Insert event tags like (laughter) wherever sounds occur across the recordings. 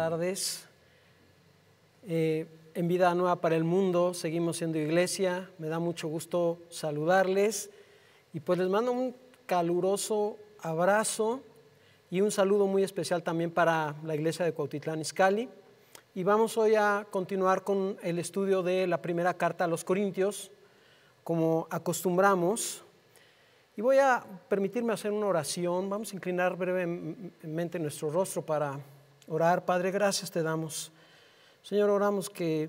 tardes. Eh, en Vida Nueva para el Mundo seguimos siendo iglesia. Me da mucho gusto saludarles y pues les mando un caluroso abrazo y un saludo muy especial también para la iglesia de Cuautitlán Izcalli. Y vamos hoy a continuar con el estudio de la primera carta a los Corintios, como acostumbramos. Y voy a permitirme hacer una oración. Vamos a inclinar brevemente nuestro rostro para orar. Padre, gracias te damos. Señor, oramos que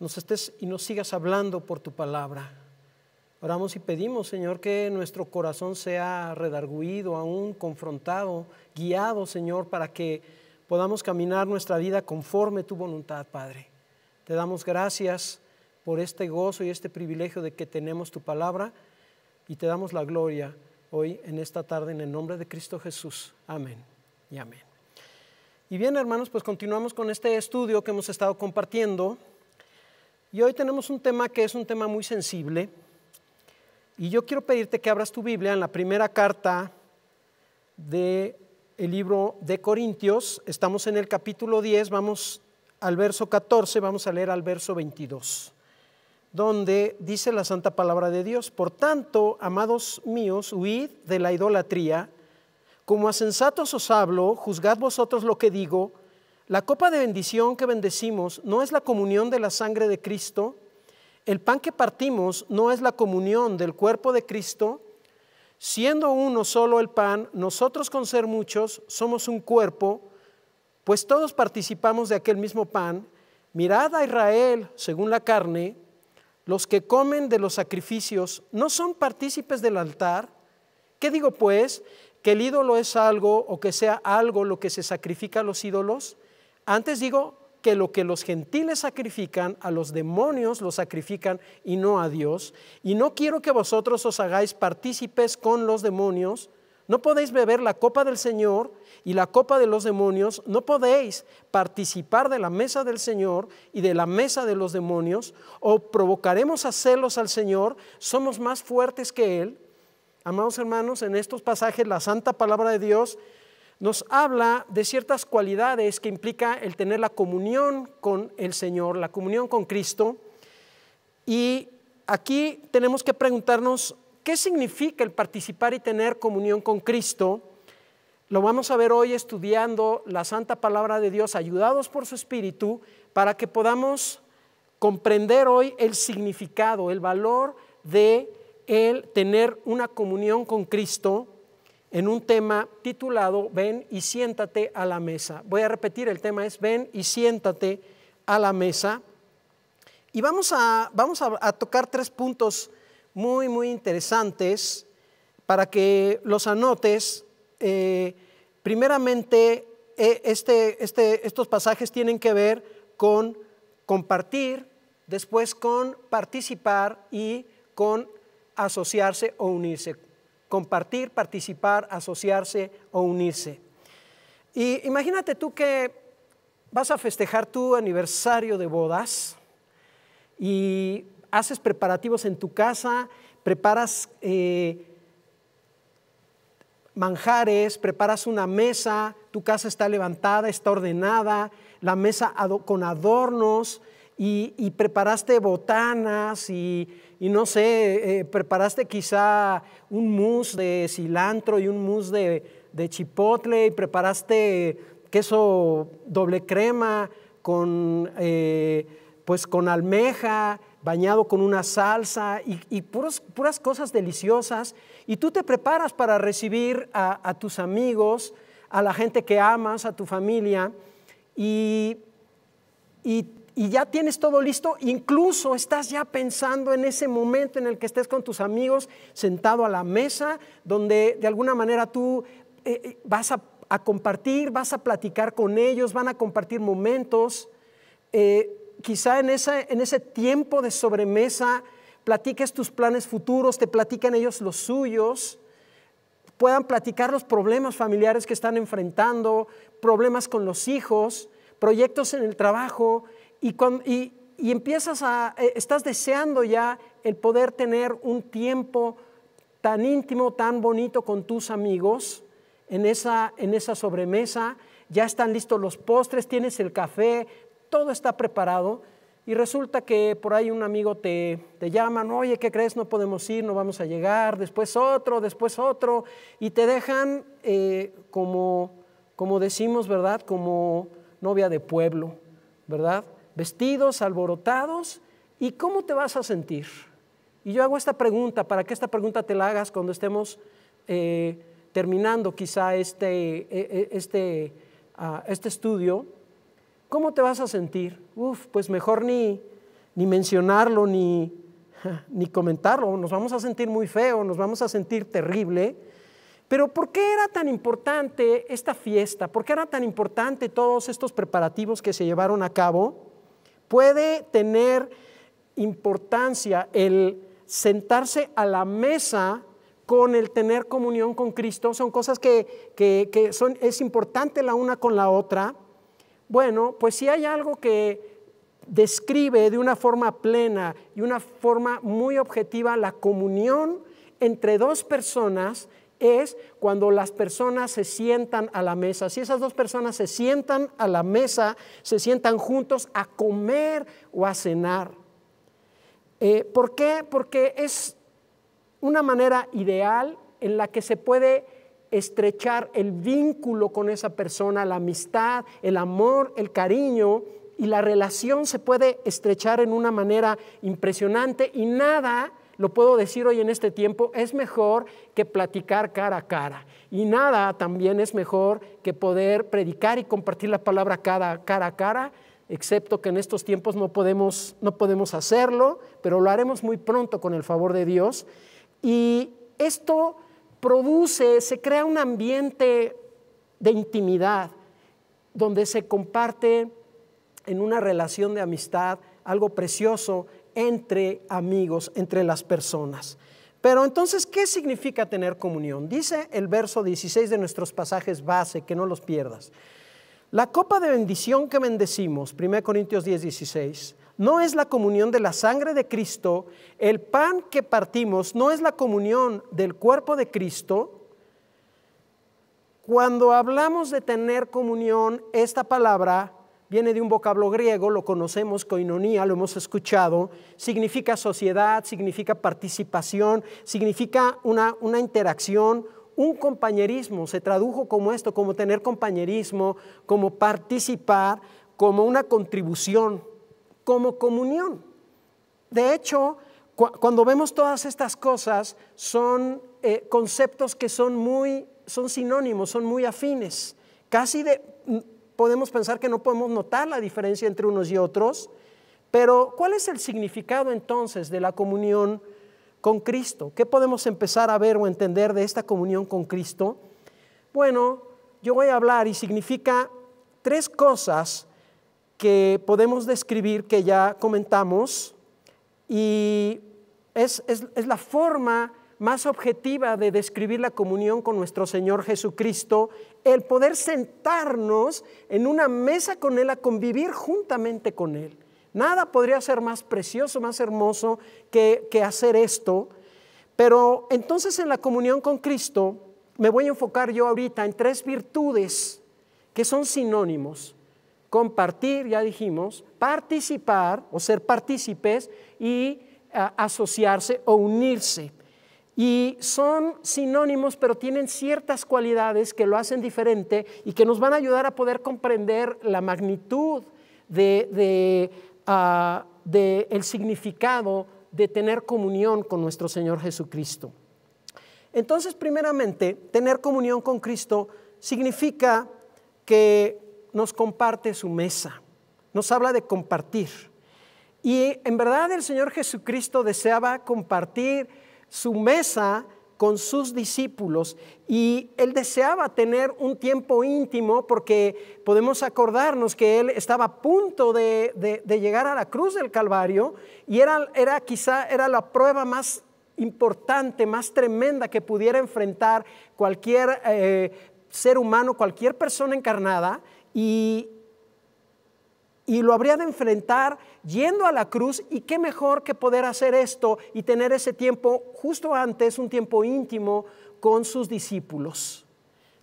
nos estés y nos sigas hablando por tu palabra. Oramos y pedimos, Señor, que nuestro corazón sea redarguido, aún confrontado, guiado, Señor, para que podamos caminar nuestra vida conforme tu voluntad, Padre. Te damos gracias por este gozo y este privilegio de que tenemos tu palabra y te damos la gloria hoy en esta tarde en el nombre de Cristo Jesús. Amén y amén. Y bien, hermanos, pues continuamos con este estudio que hemos estado compartiendo. Y hoy tenemos un tema que es un tema muy sensible. Y yo quiero pedirte que abras tu Biblia en la primera carta del el libro de Corintios. Estamos en el capítulo 10, vamos al verso 14, vamos a leer al verso 22, donde dice la santa palabra de Dios, por tanto, amados míos, huid de la idolatría como a sensatos os hablo, juzgad vosotros lo que digo. La copa de bendición que bendecimos no es la comunión de la sangre de Cristo. El pan que partimos no es la comunión del cuerpo de Cristo. Siendo uno solo el pan, nosotros con ser muchos somos un cuerpo, pues todos participamos de aquel mismo pan. Mirad a Israel según la carne, los que comen de los sacrificios no son partícipes del altar. ¿Qué digo pues? que el ídolo es algo o que sea algo lo que se sacrifica a los ídolos, antes digo que lo que los gentiles sacrifican, a los demonios lo sacrifican y no a Dios. Y no quiero que vosotros os hagáis partícipes con los demonios. No podéis beber la copa del Señor y la copa de los demonios. No podéis participar de la mesa del Señor y de la mesa de los demonios. O provocaremos a celos al Señor. Somos más fuertes que Él. Amados hermanos, en estos pasajes la santa palabra de Dios nos habla de ciertas cualidades que implica el tener la comunión con el Señor, la comunión con Cristo. Y aquí tenemos que preguntarnos qué significa el participar y tener comunión con Cristo. Lo vamos a ver hoy estudiando la santa palabra de Dios, ayudados por su Espíritu, para que podamos comprender hoy el significado, el valor de el tener una comunión con Cristo en un tema titulado Ven y siéntate a la mesa. Voy a repetir, el tema es Ven y siéntate a la mesa. Y vamos a, vamos a, tocar tres puntos muy, muy interesantes para que los anotes. Eh, primeramente, eh, este, este, estos pasajes tienen que ver con compartir, después con participar y con asociarse o unirse. Compartir, participar, asociarse o unirse. Y imagínate tú que vas a festejar tu aniversario de bodas y haces preparativos en tu casa, preparas eh, manjares, preparas una mesa, tu casa está levantada, está ordenada, la mesa con adornos, y, preparaste botanas y, no sé, eh, preparaste quizá un mousse de cilantro y un mousse de, chipotle y preparaste queso doble crema con, eh, pues con almeja, bañado con una salsa y, puras cosas deliciosas. Y tú te preparas para recibir a, tus amigos, a la gente que amas, a tu familia. y y ya tienes todo listo, incluso estás ya pensando en ese momento en el que estés con tus amigos sentado a la mesa, donde de alguna manera tú eh, eh, vas a, compartir, vas a platicar con ellos, van a compartir momentos. Eh, quizá en, en ese tiempo de sobremesa platiques tus planes futuros, te platican ellos los suyos puedan platicar los problemas familiares que están enfrentando, problemas con los hijos, proyectos en el trabajo, y, cuando, y, empiezas a, eh, estás deseando ya el poder tener un tiempo tan íntimo, tan bonito con tus amigos en esa, en esa sobremesa, ya están listos los postres, tienes el café, todo está preparado y resulta que por ahí un amigo te, te no oye, ¿qué crees? No podemos ir, no vamos a llegar, después otro, después otro, y te dejan eh, como, como decimos, ¿verdad? Como novia de pueblo, ¿verdad? vestidos, alborotados, ¿y cómo te vas a sentir? Y yo hago esta pregunta para que esta pregunta te la hagas cuando estemos eh, terminando quizá este, e, e, este, ah, este, estudio. ¿Cómo te vas a sentir? Uf, pues mejor ni, mencionarlo, ni, (laughs) ni comentarlo. Nos vamos a sentir muy feo, nos vamos a sentir terrible. Pero ¿por qué era tan importante esta fiesta? ¿Por qué era tan importante todos estos preparativos que se llevaron a cabo? Puede tener importancia el sentarse a la mesa con el tener comunión con Cristo, son cosas que, son, es importante la una con la otra. Bueno, pues si hay algo que describe de una forma plena y una forma muy objetiva la comunión entre dos personas, es cuando las personas se sientan a la mesa. Si esas dos personas se sientan a la mesa, se sientan juntos a comer o a cenar. Eh, ¿Por qué? Porque es una manera ideal en la que se puede estrechar el vínculo con esa persona, la amistad, el amor, el cariño, y la relación se puede estrechar en una manera impresionante y nada lo puedo decir hoy en este tiempo, es mejor que platicar cara a cara. Y nada también es mejor que poder predicar y compartir la palabra cara, a cara, excepto que en estos tiempos no podemos hacerlo, pero lo haremos muy pronto con el favor de Dios. Y esto produce, se crea un ambiente de intimidad, donde se comparte en una relación de amistad algo precioso entre amigos, entre las personas. Pero entonces, ¿qué significa tener comunión? Dice el verso 16 de nuestros pasajes base, que no los pierdas. La copa de bendición que bendecimos, 1 Corintios 10, 16, no es la comunión de la sangre de Cristo, el pan que partimos no es la comunión del cuerpo de Cristo. Cuando hablamos de tener comunión, esta palabra viene de un vocablo griego, lo conocemos, coinonía, lo hemos escuchado, significa sociedad, significa participación, significa una, una interacción, un compañerismo, se tradujo como esto, como tener compañerismo, como participar, como una contribución, como comunión. De hecho, cuando vemos todas estas cosas, son eh, conceptos que son muy, son sinónimos, son muy afines, casi de, podemos pensar que no podemos notar la diferencia entre unos y otros, pero ¿cuál es el significado entonces de la comunión con Cristo? ¿Qué podemos empezar a ver o entender de esta comunión con Cristo? Bueno, yo voy a hablar y significa tres cosas que podemos describir que ya comentamos y es, la forma más objetiva de describir la comunión con nuestro Señor Jesucristo, el poder sentarnos en una mesa con Él a convivir juntamente con Él. Nada podría ser más precioso, más hermoso que, hacer esto. Pero entonces en la comunión con Cristo me voy a enfocar yo ahorita en tres virtudes que son sinónimos. Compartir, ya dijimos, participar o ser partícipes y asociarse o unirse y son sinónimos, pero tienen ciertas cualidades que lo hacen diferente y que nos van a ayudar a poder comprender la magnitud del ah, de, el significado de tener comunión con nuestro Señor Jesucristo. Entonces, primeramente, tener comunión con Cristo significa que nos comparte su mesa, nos habla de compartir. Y en verdad el Señor Jesucristo deseaba compartir su mesa con sus discípulos y él deseaba tener un tiempo íntimo porque podemos acordarnos que él estaba a punto de, llegar a la cruz del Calvario y era, quizá era la prueba más importante, más tremenda que pudiera enfrentar cualquier eh, ser humano, cualquier persona encarnada y, y lo habría de enfrentar yendo a la cruz y qué mejor que poder hacer esto y tener ese tiempo justo antes, un tiempo íntimo con sus discípulos.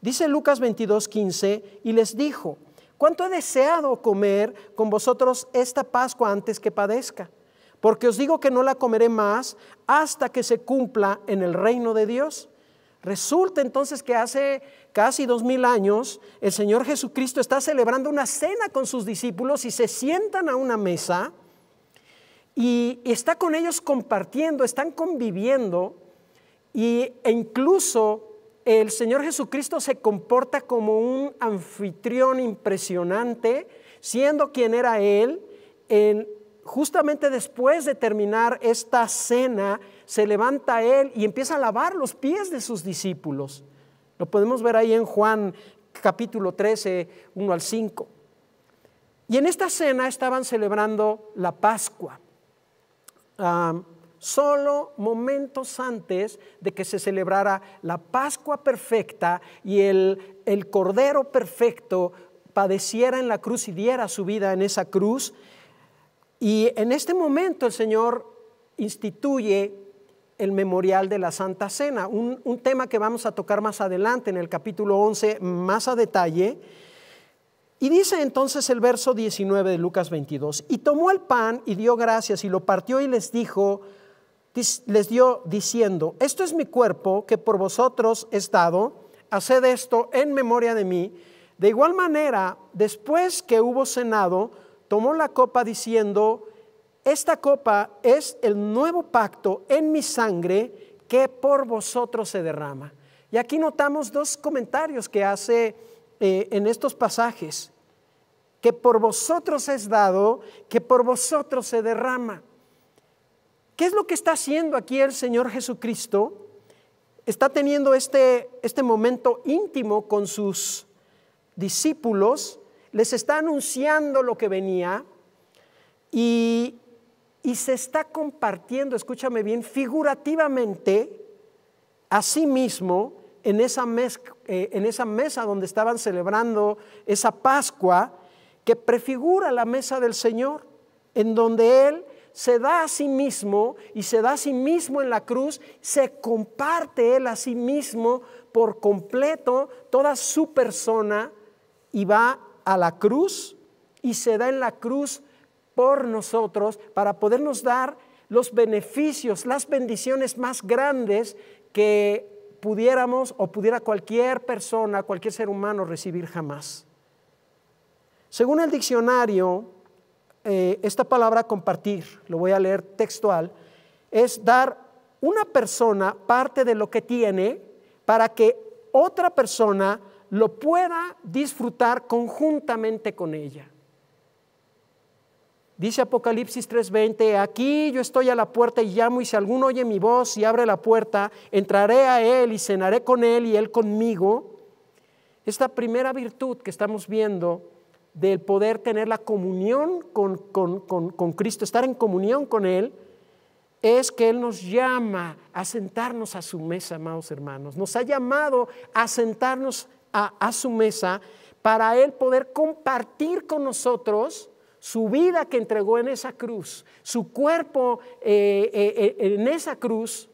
Dice Lucas 22, 15, y les dijo, ¿cuánto he deseado comer con vosotros esta Pascua antes que padezca? Porque os digo que no la comeré más hasta que se cumpla en el reino de Dios. Resulta entonces que hace casi dos mil años el Señor Jesucristo está celebrando una cena con sus discípulos y se sientan a una mesa y está con ellos compartiendo, están conviviendo y, e incluso el Señor Jesucristo se comporta como un anfitrión impresionante, siendo quien era Él en justamente después de terminar esta cena, se levanta él y empieza a lavar los pies de sus discípulos. Lo podemos ver ahí en Juan capítulo 13, 1 al 5. Y en esta cena estaban celebrando la Pascua, solo momentos antes de que se celebrara la Pascua perfecta y el, el Cordero perfecto padeciera en la cruz y diera su vida en esa cruz y en este momento el Señor instituye el memorial de la Santa Cena, un, tema que vamos a tocar más adelante en el capítulo 11, más a detalle. Y dice entonces el verso 19 de Lucas 22, y tomó el pan y dio gracias y lo partió y les dijo, les dio diciendo, esto es mi cuerpo que por vosotros he dado, haced esto en memoria de mí. De igual manera, después que hubo cenado, tomó la copa diciendo, esta copa es el nuevo pacto en mi sangre que por vosotros se derrama. Y aquí notamos dos comentarios que hace eh, en estos pasajes, que por vosotros es dado, que por vosotros se derrama. ¿Qué es lo que está haciendo aquí el Señor Jesucristo? Está teniendo este, este momento íntimo con sus discípulos les está anunciando lo que venía y, se está compartiendo, escúchame bien, figurativamente a sí mismo en esa, eh, en esa mesa donde estaban celebrando esa Pascua que prefigura la mesa del Señor, en donde Él se da a sí mismo y se da a sí mismo en la cruz, se comparte Él a sí mismo por completo toda su persona y va a la cruz y se da en la cruz por nosotros para podernos dar los beneficios, las bendiciones más grandes que pudiéramos o pudiera cualquier persona, cualquier ser humano recibir jamás. Según el diccionario, eh, esta palabra compartir, lo voy a leer textual, es dar una persona parte de lo que tiene para que otra persona lo pueda disfrutar conjuntamente con ella. Dice Apocalipsis 3:20, aquí yo estoy a la puerta y llamo y si alguno oye mi voz y abre la puerta, entraré a él y cenaré con él y él conmigo. Esta primera virtud que estamos viendo del poder tener la comunión con, con Cristo, estar en comunión con Él, es que Él nos llama a sentarnos a su mesa, amados hermanos. Nos ha llamado a sentarnos a, su mesa para Él poder compartir con nosotros su vida que entregó en esa cruz, su cuerpo eh, eh, eh, en esa cruz,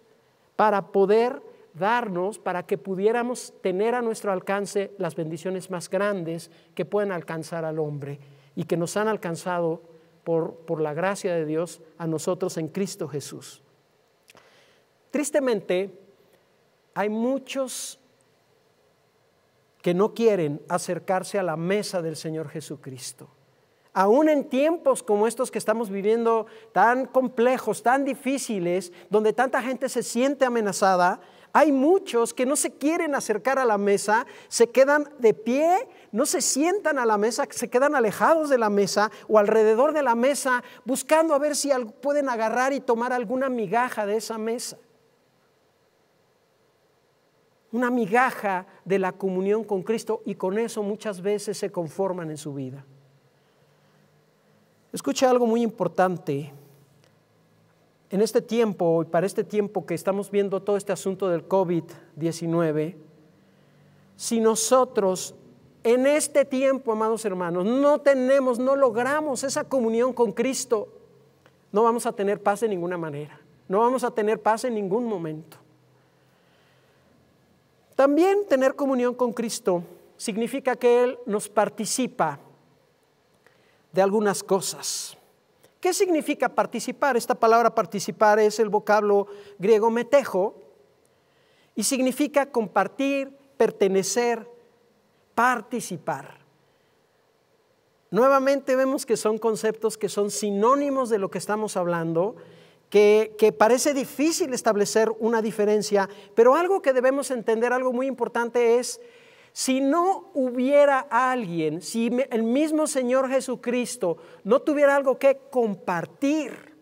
para poder darnos, para que pudiéramos tener a nuestro alcance las bendiciones más grandes que pueden alcanzar al hombre y que nos han alcanzado por la gracia de Dios a nosotros en Cristo Jesús. Tristemente, hay muchos que no quieren acercarse a la mesa del Señor Jesucristo. Aún en tiempos como estos que estamos viviendo, tan complejos, tan difíciles, donde tanta gente se siente amenazada, hay muchos que no se quieren acercar a la mesa, se quedan de pie, no se sientan a la mesa, se quedan alejados de la mesa o alrededor de la mesa, buscando a ver si pueden agarrar y tomar alguna migaja de esa mesa una migaja de la comunión con Cristo y con eso muchas veces se conforman en su vida. Escucha algo muy importante. En este tiempo, y para este tiempo que estamos viendo todo este asunto del COVID-19, si nosotros en este tiempo, amados hermanos, no tenemos, no logramos esa comunión con Cristo, no vamos a tener paz de ninguna manera, no vamos a tener paz en ningún momento. También tener comunión con Cristo significa que Él nos participa de algunas cosas. ¿Qué significa participar? Esta palabra participar es el vocablo griego metejo y significa compartir, pertenecer, participar. Nuevamente vemos que son conceptos que son sinónimos de lo que estamos hablando que, parece difícil establecer una diferencia, pero algo que debemos entender, algo muy importante es, si no hubiera alguien, si el mismo Señor Jesucristo no tuviera algo que compartir,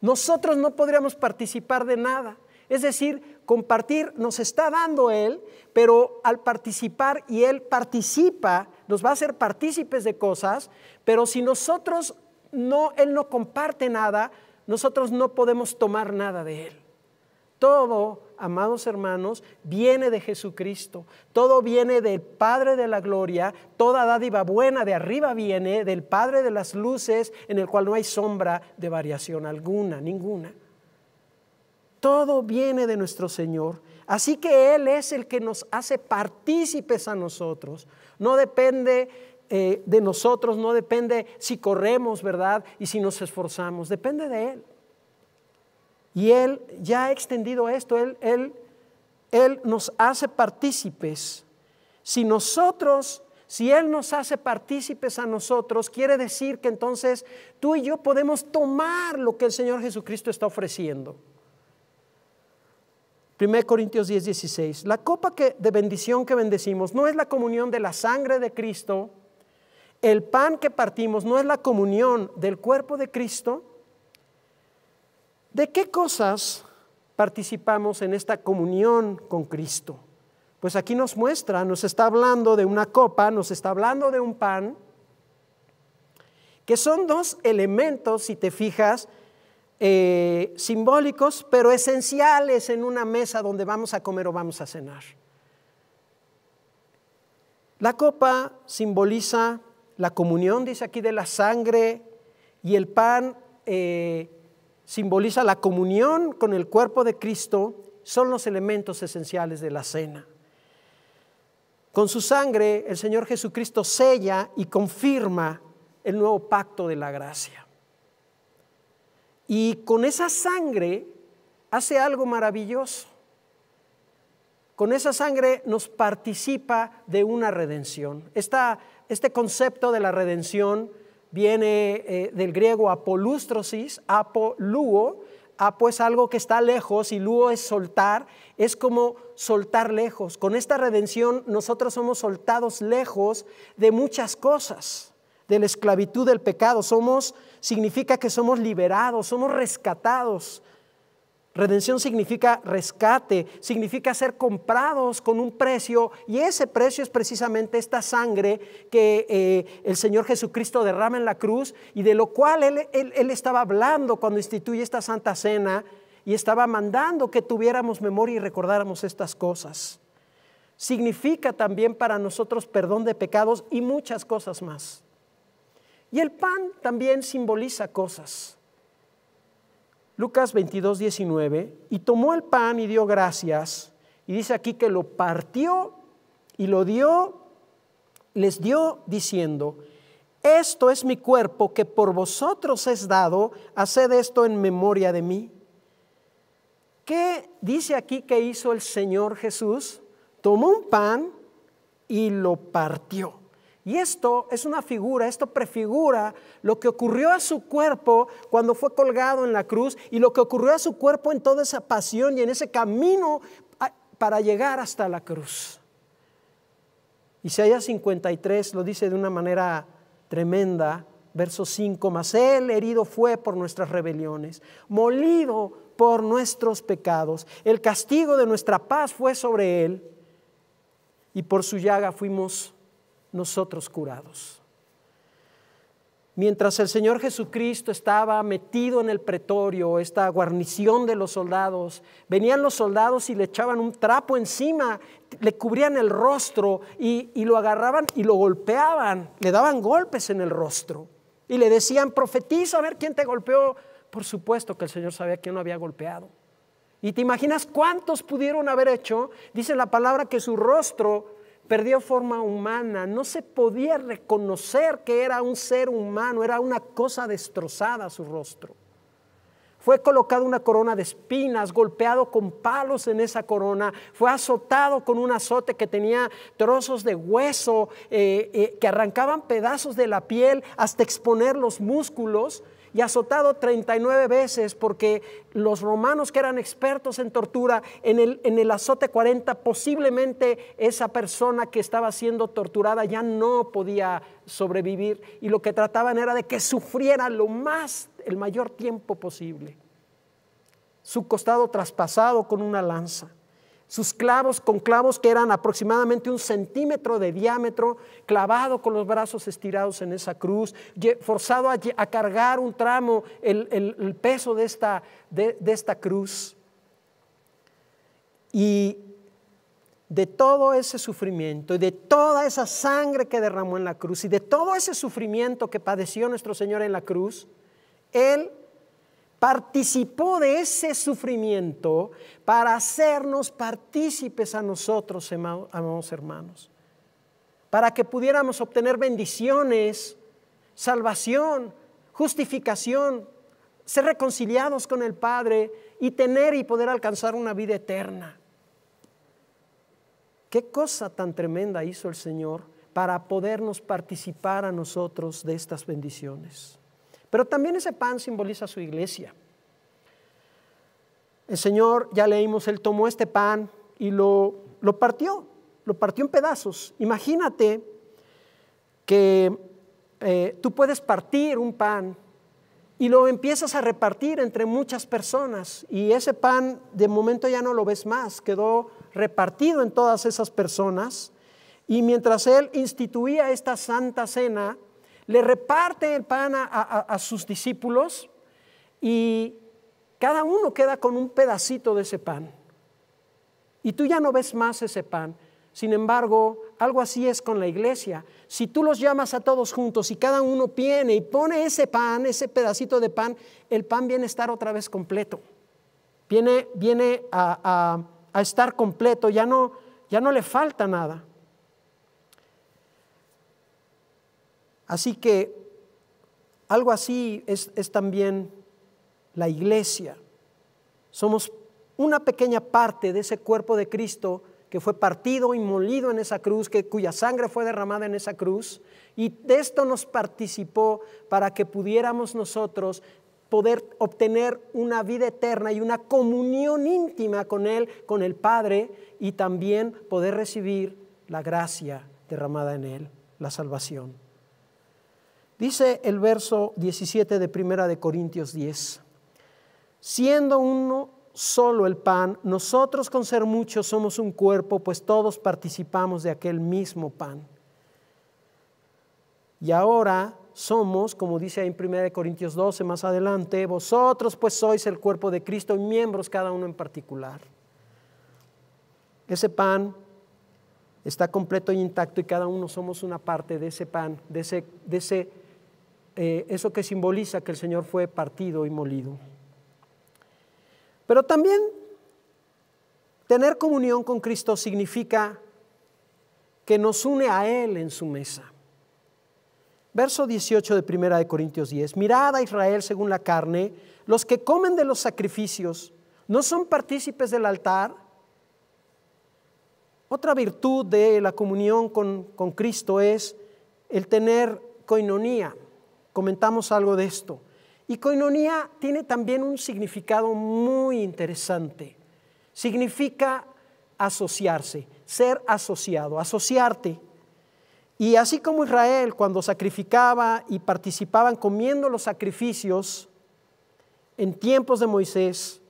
nosotros no podríamos participar de nada. Es decir, compartir nos está dando Él, pero al participar y Él participa, nos va a hacer partícipes de cosas, pero si nosotros no, Él no comparte nada, nosotros no podemos tomar nada de Él. Todo, amados hermanos, viene de Jesucristo. Todo viene del Padre de la Gloria. Toda dádiva buena de arriba viene del Padre de las Luces, en el cual no hay sombra de variación alguna, ninguna. Todo viene de nuestro Señor. Así que Él es el que nos hace partícipes a nosotros. No depende eh, de nosotros, no depende si corremos, ¿verdad? Y si nos esforzamos, depende de Él. Y Él ya ha extendido esto, Él, Él, Él nos hace partícipes. Si nosotros si Él nos hace partícipes a nosotros, quiere decir que entonces tú y yo podemos tomar lo que el Señor Jesucristo está ofreciendo. 1 Corintios 10, 16. La copa que, de bendición que bendecimos no es la comunión de la sangre de Cristo el pan que partimos no es la comunión del cuerpo de Cristo. ¿De qué cosas participamos en esta comunión con Cristo? Pues aquí nos muestra, nos está hablando de una copa, nos está hablando de un pan, que son dos elementos, si te fijas, eh, simbólicos, pero esenciales en una mesa donde vamos a comer o vamos a cenar. La copa simboliza la comunión, dice aquí, de la sangre y el pan eh, simboliza la comunión con el cuerpo de Cristo, son los elementos esenciales de la cena. Con su sangre el Señor Jesucristo sella y confirma el nuevo pacto de la gracia. Y con esa sangre hace algo maravilloso. Con esa sangre nos participa de una redención. Esta este concepto de la redención viene eh, del griego apolustrosis, apoluo. Apo ah, es algo que está lejos y luo es soltar, es como soltar lejos. Con esta redención nosotros somos soltados lejos de muchas cosas, de la esclavitud del pecado. Somos, significa que somos liberados, somos rescatados, Redención significa rescate, significa ser comprados con un precio y ese precio es precisamente esta sangre que eh, el Señor Jesucristo derrama en la cruz y de lo cual él estaba hablando cuando instituye esta santa cena y estaba mandando que tuviéramos memoria y recordáramos estas cosas. Significa también para nosotros perdón de pecados y muchas cosas más. Y el pan también simboliza cosas. Lucas 22, 19, y tomó el pan y dio gracias, y dice aquí que lo partió y lo dio, les dio diciendo, esto es mi cuerpo que por vosotros es dado, haced esto en memoria de mí. ¿Qué dice aquí que hizo el Señor Jesús? Tomó un pan y lo partió. Y esto es una figura, esto prefigura lo que ocurrió a su cuerpo cuando fue colgado en la cruz y lo que ocurrió a su cuerpo en toda esa pasión y en ese camino para llegar hasta la cruz. Isaías 53 lo dice de una manera tremenda, verso 5, mas él herido fue por nuestras rebeliones, molido por nuestros pecados, el castigo de nuestra paz fue sobre él y por su llaga fuimos nosotros curados. Mientras el Señor Jesucristo estaba metido en el pretorio, esta guarnición de los soldados, venían los soldados y le echaban un trapo encima, le cubrían el rostro y, lo agarraban y lo golpeaban, le daban golpes en el rostro y le decían, profetiza a ver quién te golpeó. Por supuesto que el Señor sabía quién lo había golpeado. Y te imaginas cuántos pudieron haber hecho, dice la palabra, que su rostro perdió forma humana, no se podía reconocer que era un ser humano, era una cosa destrozada su rostro. Fue colocado una corona de espinas, golpeado con palos en esa corona, fue azotado con un azote que tenía trozos de hueso eh, eh, que arrancaban pedazos de la piel hasta exponer los músculos y azotado 39 veces porque los romanos que eran expertos en tortura, en el, en el azote 40, posiblemente esa persona que estaba siendo torturada ya no podía sobrevivir y lo que trataban era de que sufriera lo más, el mayor tiempo posible. Su costado traspasado con una lanza sus clavos con clavos que eran aproximadamente un centímetro de diámetro, clavado con los brazos estirados en esa cruz, forzado a, a cargar un tramo el, peso de esta, de esta cruz. Y de todo ese sufrimiento y de toda esa sangre que derramó en la cruz y de todo ese sufrimiento que padeció nuestro Señor en la cruz, Él participó de ese sufrimiento para hacernos partícipes a nosotros, amados hermanos, para que pudiéramos obtener bendiciones, salvación, justificación, ser reconciliados con el Padre y tener y poder alcanzar una vida eterna. ¿Qué cosa tan tremenda hizo el Señor para podernos participar a nosotros de estas bendiciones? Pero también ese pan simboliza su iglesia. El Señor, ya leímos, Él tomó este pan y lo, partió, lo partió en pedazos. Imagínate que eh, tú puedes partir un pan y lo empiezas a repartir entre muchas personas y ese pan de momento ya no lo ves más, quedó repartido en todas esas personas y mientras él instituía esta santa cena, le reparte el pan a, sus discípulos y cada uno queda con un pedacito de ese pan. Y tú ya no ves más ese pan. Sin embargo, algo así es con la iglesia. Si tú los llamas a todos juntos y cada uno viene y pone ese pan, ese pedacito de pan, el pan viene a estar otra vez completo. Viene, viene a, estar completo, ya ya no le falta nada. Así que algo así es, también la iglesia. Somos una pequeña parte de ese cuerpo de Cristo que fue partido y molido en esa cruz, que, cuya sangre fue derramada en esa cruz, y de esto nos participó para que pudiéramos nosotros poder obtener una vida eterna y una comunión íntima con Él, con el Padre, y también poder recibir la gracia derramada en Él, la salvación. Dice el verso 17 de Primera de Corintios 10. Siendo uno solo el pan, nosotros con ser muchos somos un cuerpo, pues todos participamos de aquel mismo pan. Y ahora somos, como dice ahí en 1 Corintios 12 más adelante, vosotros pues sois el cuerpo de Cristo y miembros cada uno en particular. Ese pan está completo e intacto y cada uno somos una parte de ese pan, de ese, de ese eh, eso que simboliza que el Señor fue partido y molido. Pero también tener comunión con Cristo significa que nos une a Él en su mesa. Verso 18 de 1 de Corintios 10. Mirad a Israel según la carne, los que comen de los sacrificios no son partícipes del altar. Otra virtud de la comunión con, con Cristo es el tener coinonía, comentamos algo de esto. Y coinonía tiene también un significado muy interesante. Significa asociarse, ser asociado, asociarte. Y así como Israel cuando sacrificaba y participaban comiendo los sacrificios en tiempos de Moisés,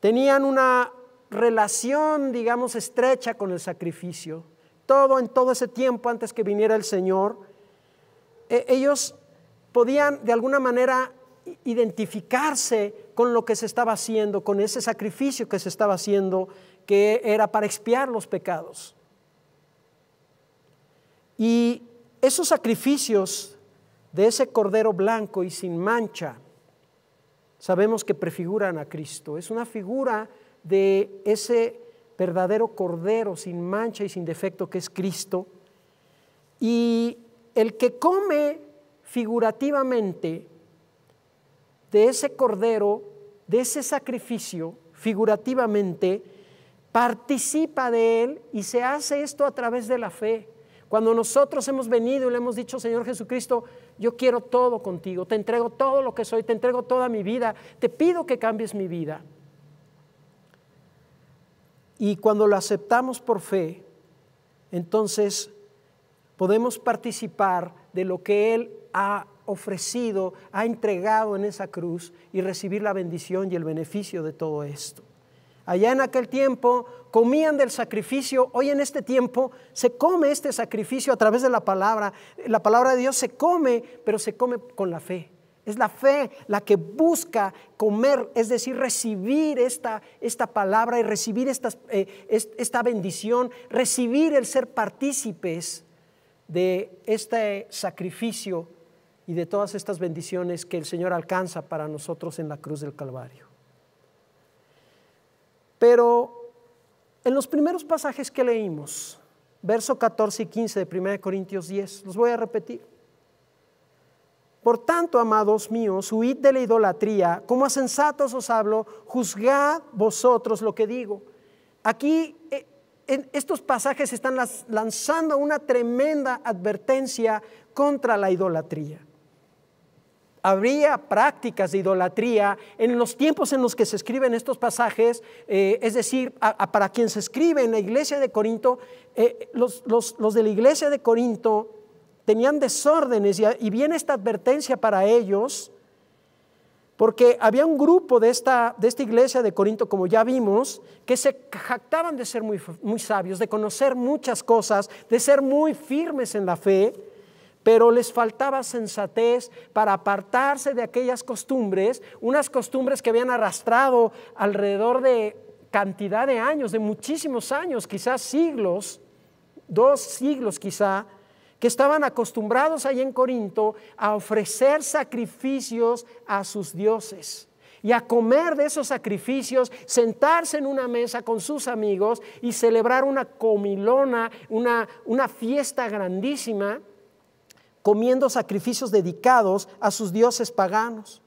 tenían una relación, digamos, estrecha con el sacrificio. Todo en todo ese tiempo antes que viniera el Señor, e, ellos podían de alguna manera identificarse con lo que se estaba haciendo, con ese sacrificio que se estaba haciendo, que era para expiar los pecados. Y esos sacrificios de ese cordero blanco y sin mancha, sabemos que prefiguran a Cristo. Es una figura de ese verdadero cordero sin mancha y sin defecto que es Cristo. Y el que come figurativamente de ese cordero, de ese sacrificio, figurativamente, participa de él y se hace esto a través de la fe. Cuando nosotros hemos venido y le hemos dicho, Señor Jesucristo, yo quiero todo contigo, te entrego todo lo que soy, te entrego toda mi vida, te pido que cambies mi vida. Y cuando lo aceptamos por fe, entonces podemos participar de lo que Él ha ofrecido, ha entregado en esa cruz y recibir la bendición y el beneficio de todo esto. Allá en aquel tiempo comían del sacrificio, hoy en este tiempo se come este sacrificio a través de la palabra. La palabra de Dios se come, pero se come con la fe. Es la fe la que busca comer, es decir, recibir esta, esta palabra y recibir eh, esta bendición, recibir el ser partícipes de este sacrificio y de todas estas bendiciones que el Señor alcanza para nosotros en la cruz del Calvario. Pero en los primeros pasajes que leímos, verso 14 y 15 de 1 Corintios 10, los voy a repetir. Por tanto, amados míos, huid de la idolatría, como a sensatos os hablo, juzgad vosotros lo que digo. Aquí eh, en estos pasajes están lanzando una tremenda advertencia contra la idolatría habría prácticas de idolatría en los tiempos en los que se escriben estos pasajes, eh, es decir, para quien se escribe en la iglesia de Corinto, eh, los, de la iglesia de Corinto tenían desórdenes y, y viene esta advertencia para ellos, porque había un grupo de esta, de esta iglesia de Corinto, como ya vimos, que se jactaban de ser muy, muy sabios, de conocer muchas cosas, de ser muy firmes en la fe, pero les faltaba sensatez para apartarse de aquellas costumbres, unas costumbres que habían arrastrado alrededor de cantidad de años, de muchísimos años, quizás siglos, dos siglos quizá, que estaban acostumbrados ahí en Corinto a ofrecer sacrificios a sus dioses y a comer de esos sacrificios, sentarse en una mesa con sus amigos y celebrar una comilona, una fiesta grandísima comiendo sacrificios dedicados a sus dioses paganos.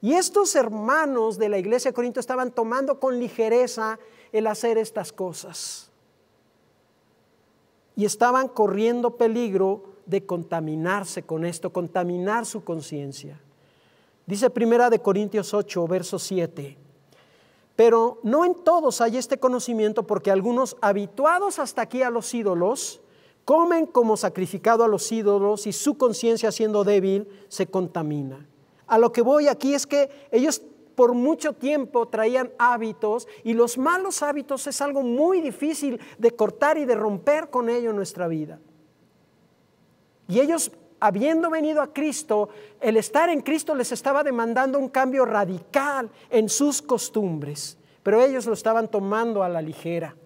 Y estos hermanos de la iglesia de Corinto estaban tomando con ligereza el hacer estas cosas. Y estaban corriendo peligro de contaminarse con esto, contaminar su conciencia. Dice Primera de Corintios 8, verso 7. Pero no en todos hay este conocimiento porque algunos habituados hasta aquí a los ídolos, comen como sacrificado a los ídolos y su conciencia siendo débil se contamina. A lo que voy aquí es que ellos por mucho tiempo traían hábitos y los malos hábitos es algo muy difícil de cortar y de romper con ello nuestra vida. Y ellos, habiendo venido a Cristo, el estar en Cristo les estaba demandando un cambio radical en sus costumbres, pero ellos lo estaban tomando a la ligera.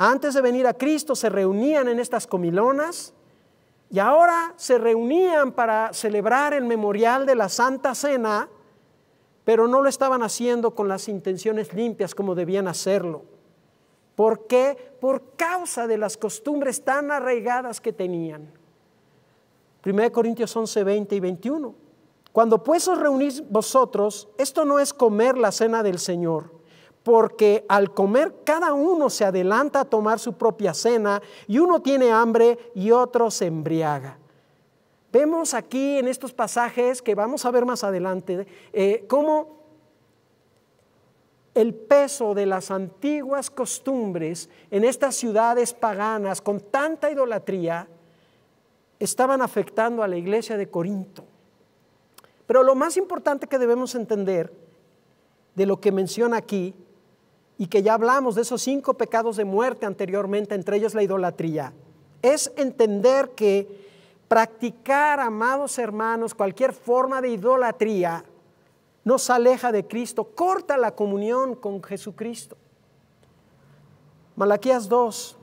Antes de venir a Cristo se reunían en estas comilonas y ahora se reunían para celebrar el memorial de la Santa Cena, pero no lo estaban haciendo con las intenciones limpias como debían hacerlo. ¿Por qué? Por causa de las costumbres tan arraigadas que tenían. 1 Corintios 11, 20 y 21. Cuando pues os reunís vosotros, esto no es comer la cena del Señor porque al comer cada uno se adelanta a tomar su propia cena y uno tiene hambre y otro se embriaga. Vemos aquí en estos pasajes que vamos a ver más adelante eh, cómo el peso de las antiguas costumbres en estas ciudades paganas con tanta idolatría estaban afectando a la iglesia de Corinto. Pero lo más importante que debemos entender de lo que menciona aquí y que ya hablamos de esos cinco pecados de muerte anteriormente, entre ellos la idolatría, es entender que practicar, amados hermanos, cualquier forma de idolatría nos aleja de Cristo, corta la comunión con Jesucristo. Malaquías 2,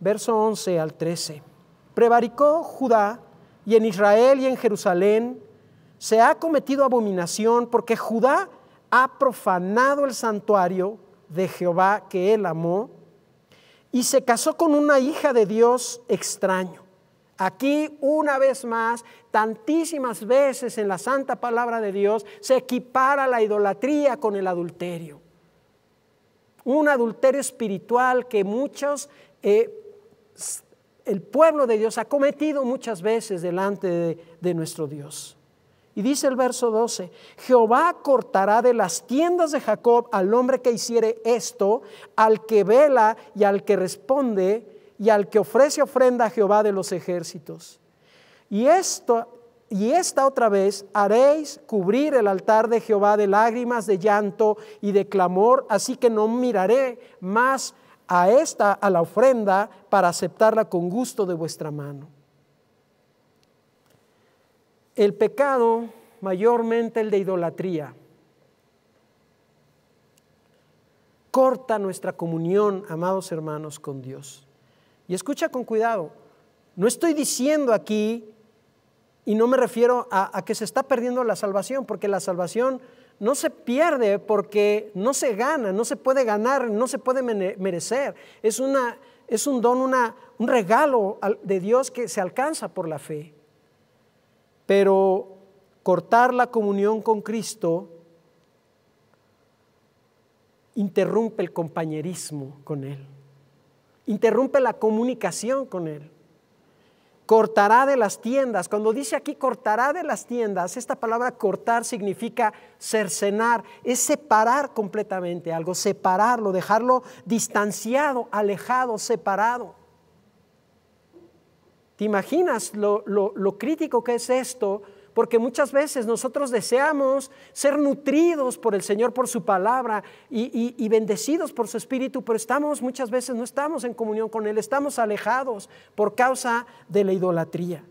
verso 11 al 13. Prevaricó Judá y en Israel y en Jerusalén se ha cometido abominación porque Judá ha profanado el santuario de Jehová que él amó, y se casó con una hija de Dios extraño. Aquí, una vez más, tantísimas veces en la santa palabra de Dios se equipara la idolatría con el adulterio. Un adulterio espiritual que muchos, eh, el pueblo de Dios ha cometido muchas veces delante de nuestro Dios. Y dice el verso 12, Jehová cortará de las tiendas de Jacob al hombre que hiciere esto, al que vela y al que responde y al que ofrece ofrenda a Jehová de los ejércitos. Y esto y esta otra vez haréis cubrir el altar de Jehová de lágrimas, de llanto y de clamor, así que no miraré más a esta, a la ofrenda, para aceptarla con gusto de vuestra mano el pecado, mayormente el de idolatría, corta nuestra comunión, amados hermanos, con Dios. Y escucha con cuidado, no estoy diciendo aquí, y no me refiero a, que se está perdiendo la salvación, porque la salvación no se pierde porque no se gana, no se puede ganar, no se puede merecer. Es, una, es un don, una, un regalo de Dios que se alcanza por la fe. Pero cortar la comunión con Cristo interrumpe el compañerismo con Él, interrumpe la comunicación con Él. Cortará de las tiendas. Cuando dice aquí cortará de las tiendas, esta palabra cortar significa cercenar, es separar completamente algo, separarlo, dejarlo distanciado, alejado, separado. ¿Te imaginas lo, crítico que es esto? porque muchas veces nosotros deseamos ser nutridos por el Señor, por su palabra y, y, bendecidos por su Espíritu, pero estamos muchas veces no estamos en comunión con Él, estamos alejados por causa de la idolatría.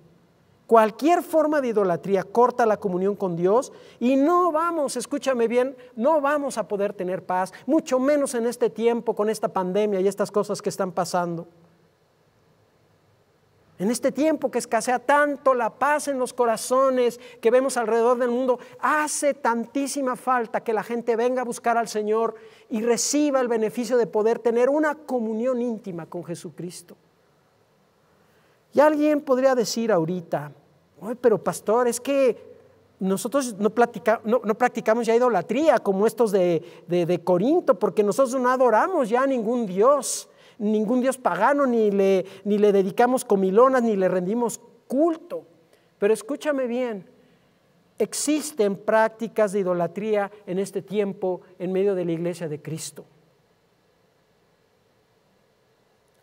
Cualquier forma de idolatría corta la comunión con Dios y no vamos, escúchame bien, no vamos a poder tener paz, mucho menos en este tiempo con esta pandemia y estas cosas que están pasando. En este tiempo que escasea tanto la paz en los corazones que vemos alrededor del mundo, hace tantísima falta que la gente venga a buscar al Señor y reciba el beneficio de poder tener una comunión íntima con Jesucristo. Y alguien podría decir ahorita, pero pastor, es que nosotros no, practicamos ya idolatría como estos de, de Corinto, porque nosotros no adoramos ya a ningún Dios ningún dios pagano, ni le, ni le dedicamos comilonas, ni le rendimos culto. Pero escúchame bien, existen prácticas de idolatría en este tiempo en medio de la iglesia de Cristo.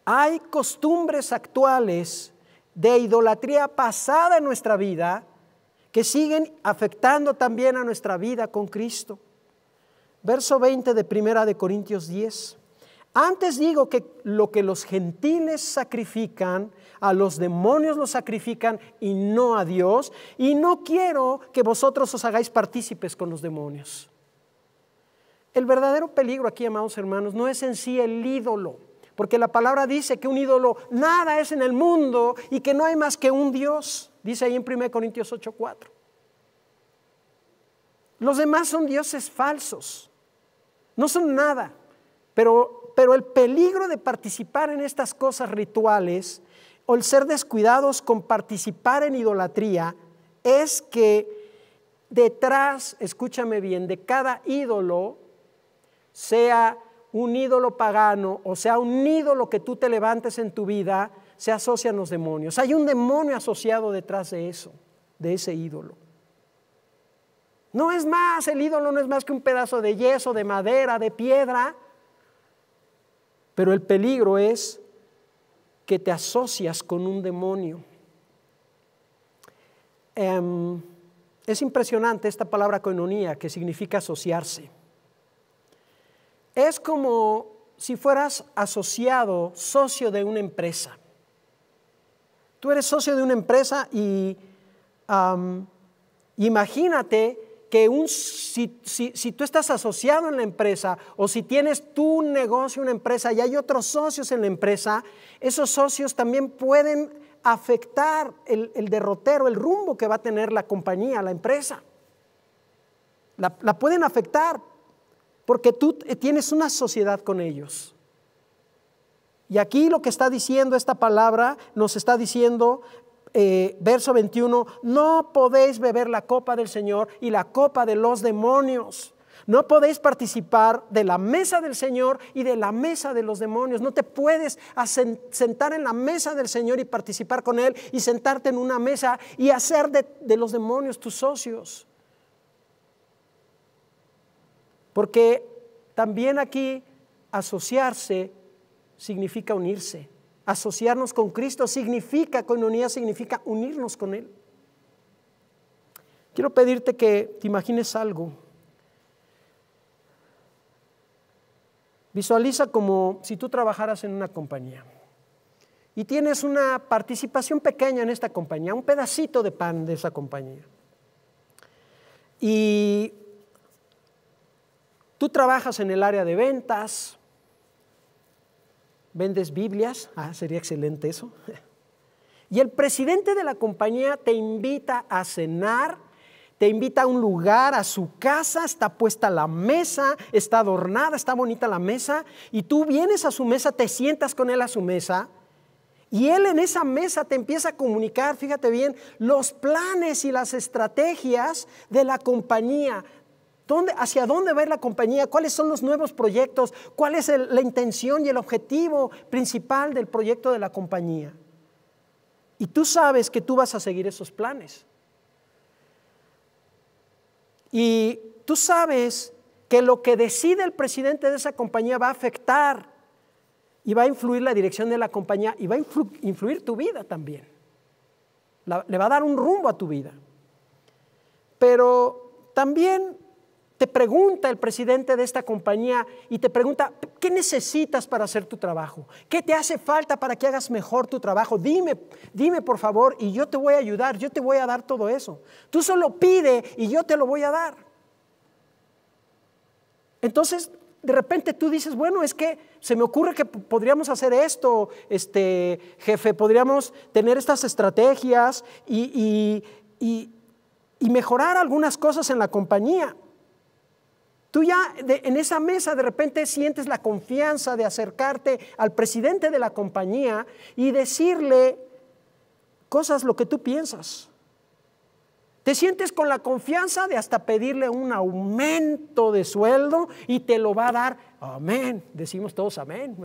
Hay costumbres actuales de idolatría pasada en nuestra vida que siguen afectando también a nuestra vida con Cristo. Verso 20 de Primera de Corintios 10. Antes digo que lo que los gentiles sacrifican, a los demonios los sacrifican y no a Dios. Y no quiero que vosotros os hagáis partícipes con los demonios. El verdadero peligro aquí, amados hermanos, no es en sí el ídolo, porque la palabra dice que un ídolo nada es en el mundo y que no hay más que un Dios, dice ahí en 1 Corintios 8:4. Los demás son dioses falsos, no son nada, pero pero el peligro de participar en estas cosas rituales o el ser descuidados con participar en idolatría es que detrás, escúchame bien, de cada ídolo, sea un ídolo pagano o sea un ídolo que tú te levantes en tu vida, se asocian los demonios. Hay un demonio asociado detrás de eso, de ese ídolo. No es más, el ídolo no es más que un pedazo de yeso, de madera, de piedra, pero el peligro es que te asocias con un demonio. Em, es impresionante esta palabra coinonía que significa asociarse. Es como si fueras asociado, socio de una empresa. Tú eres socio de una empresa y imagínate que un, si, tú estás asociado en la empresa o si tienes tú un negocio, una empresa y hay otros socios en la empresa, esos socios también pueden afectar el, derrotero, el rumbo que va a tener la compañía, la empresa. La, la pueden afectar porque tú tienes una sociedad con ellos. Y aquí lo que está diciendo esta palabra nos está diciendo eh, verso 21, no podéis beber la copa del Señor y la copa de los demonios. No podéis participar de la mesa del Señor y de la mesa de los demonios. No te puedes sentar en la mesa del Señor y participar con Él y sentarte en una mesa y hacer de los demonios tus socios. Porque también aquí asociarse significa unirse. Asociarnos con Cristo significa, unidad significa unirnos con Él. Quiero pedirte que te imagines algo. Visualiza como si tú trabajaras en una compañía y tienes una participación pequeña en esta compañía, un pedacito de pan de esa compañía. Y tú trabajas en el área de ventas, vendes Biblias, ah, sería excelente eso. (laughs) Y el presidente de la compañía te invita a cenar, te invita a un lugar, a su casa, está puesta la mesa, está adornada, está bonita la mesa, y tú vienes a su mesa, te sientas con él a su mesa, y él en esa mesa te empieza a comunicar, fíjate bien, los planes y las estrategias de la compañía, ¿Hacia dónde va a ir la compañía? ¿Cuáles son los nuevos proyectos? ¿Cuál es la intención y el objetivo principal del proyecto de la compañía? Y tú sabes que tú vas a seguir esos planes. Y tú sabes que lo que decide el presidente de esa compañía va a afectar y va a influir la dirección de la compañía y va a influir tu vida también. le va a dar un rumbo a tu vida. Pero también te pregunta el presidente de esta compañía y te pregunta, ¿qué necesitas para hacer tu trabajo? ¿Qué te hace falta para que hagas mejor tu trabajo? Dime, dime por favor y yo te voy a ayudar, yo te voy a dar todo eso. Tú solo pide y yo te lo voy a dar. Entonces, de repente tú dices, bueno, es que se me ocurre que podríamos hacer esto, este, jefe, podríamos tener estas estrategias y, y mejorar algunas cosas en la compañía. Tú ya en esa mesa de repente sientes la confianza de acercarte al presidente de la compañía y decirle cosas lo que tú piensas. Te sientes con la confianza de hasta pedirle un aumento de sueldo y te lo va a dar. Amén. Decimos todos amén.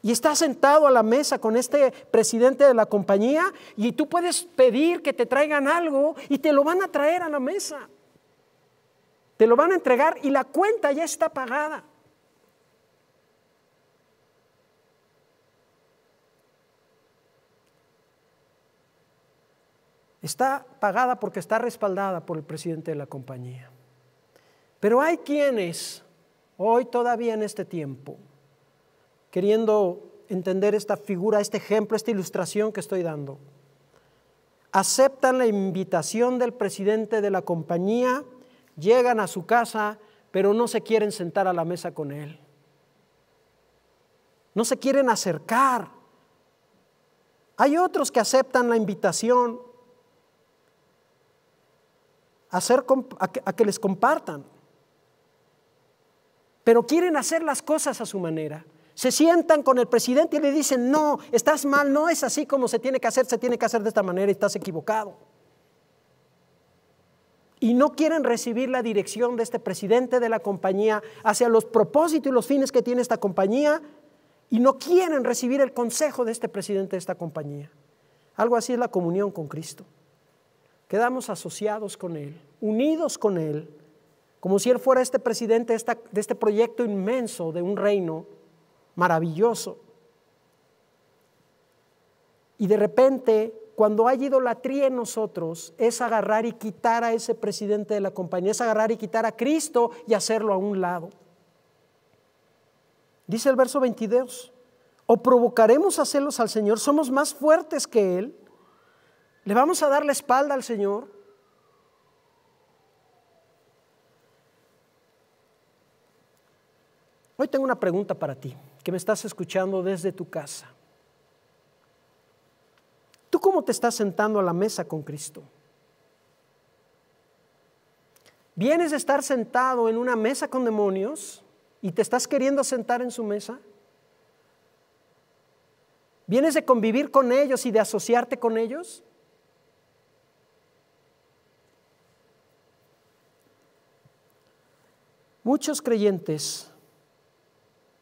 Y estás sentado a la mesa con este presidente de la compañía y tú puedes pedir que te traigan algo y te lo van a traer a la mesa. Te lo van a entregar y la cuenta ya está pagada. Está pagada porque está respaldada por el presidente de la compañía. Pero hay quienes, hoy todavía en este tiempo, queriendo entender esta figura, este ejemplo, esta ilustración que estoy dando, aceptan la invitación del presidente de la compañía llegan a su casa, pero no se quieren sentar a la mesa con él. No se quieren acercar. Hay otros que aceptan la invitación a, que, que les compartan, pero quieren hacer las cosas a su manera se sientan con el presidente y le dicen, no, estás mal, no es así como se tiene que hacer, se tiene que hacer de esta manera y estás equivocado y no quieren recibir la dirección de este presidente de la compañía hacia los propósitos y los fines que tiene esta compañía y no quieren recibir el consejo de este presidente de esta compañía. Algo así es la comunión con Cristo. Quedamos asociados con Él, unidos con Él, como si Él fuera este presidente de, este proyecto inmenso, de un reino maravilloso. Y de repente cuando hay idolatría en nosotros, es agarrar y quitar a ese presidente de la compañía, es agarrar y quitar a Cristo y hacerlo a un lado. Dice el verso 22, o provocaremos a celos al Señor, somos más fuertes que Él, le vamos a dar la espalda al Señor. Hoy tengo una pregunta para ti, que me estás escuchando desde tu casa cómo te estás sentando a la mesa con Cristo? ¿Vienes de estar sentado en una mesa con demonios y te estás queriendo sentar en su mesa? ¿Vienes de convivir con ellos y de asociarte con ellos? Muchos creyentes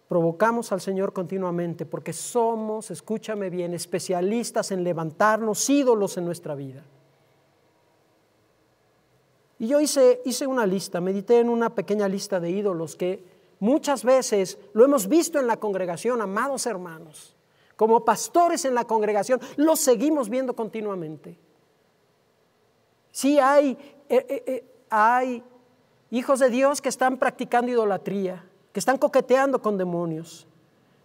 provocamos al Señor continuamente porque somos, escúchame bien, especialistas en levantarnos ídolos en nuestra vida. Y yo hice, hice una lista, medité en una pequeña lista de ídolos que muchas veces lo hemos visto en la congregación, amados hermanos, como pastores en la congregación, lo seguimos viendo continuamente. Sí hay, eh, eh, eh, hay hijos de Dios que están practicando idolatría que están coqueteando con demonios,